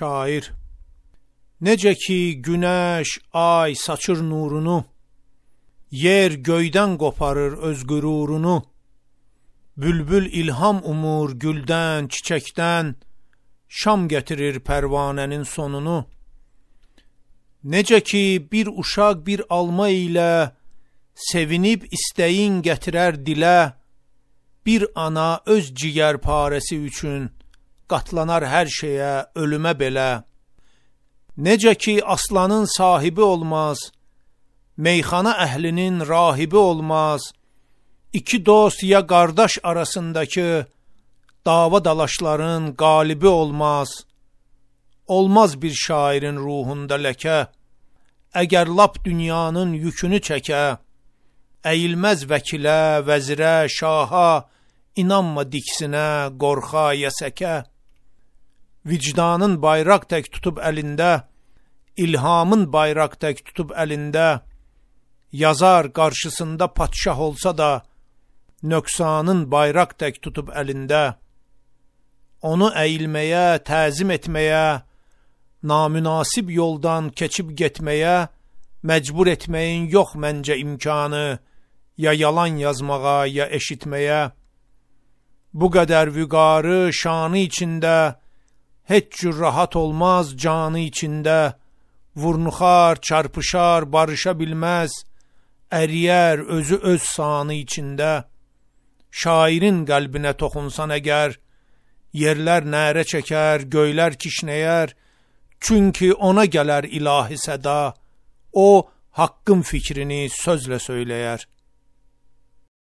Şair Necə ki günəş, ay saçır nurunu, yer göydən qoparır öz qürurunu. Bülbül ilham umur güldən, çiçəkdən, şam gətirir pərvanənin sonunu. Necə ki bir uşaq bir alma ilə sevinib istəyin gətirər dilə, bir ana öz ciyər parəsi üçün qatlanar hər şeyə, ölümə belə. Necə ki aslanın sahibi olmaz, meyxana əhlinin rahibi olmaz. İki dost ya qardaş arasındakı dava dalaşların qalibi olmaz. Olmaz bir şairin ruhunda ləkə. Əgər lap dünyanın yükünü çəkə, əyilməz vəkilə, vəzirə, şaha, inanma diksinə, qorxa, yəsəkə vicdanın bayraq tək tutub əlində, ilhamın bayraq tək tutub əlində, yazar qarşısında patşah olsa da, nöqsanın bayraq tək tutub əlində, onu əyilməyə, təzim etməyə, namünasib yoldan keçib getməyə məcbur etməyin yox məncə imkanı, ya yalan yazmağa, ya eşitməyə. Bu qədər vüqarı, şanı içində heç cür rahat olmaz canı içində, vurnuxar, çarpışar, barışa bilməz, əriyər özü öz sanı içində. Şairin qəlbinə toxunsan əgər, yerlər nərə çəkər, göylər kişnəyər, çünki ona gələr ilahi səda, o haqqın fikrini sözlə söyləyər.''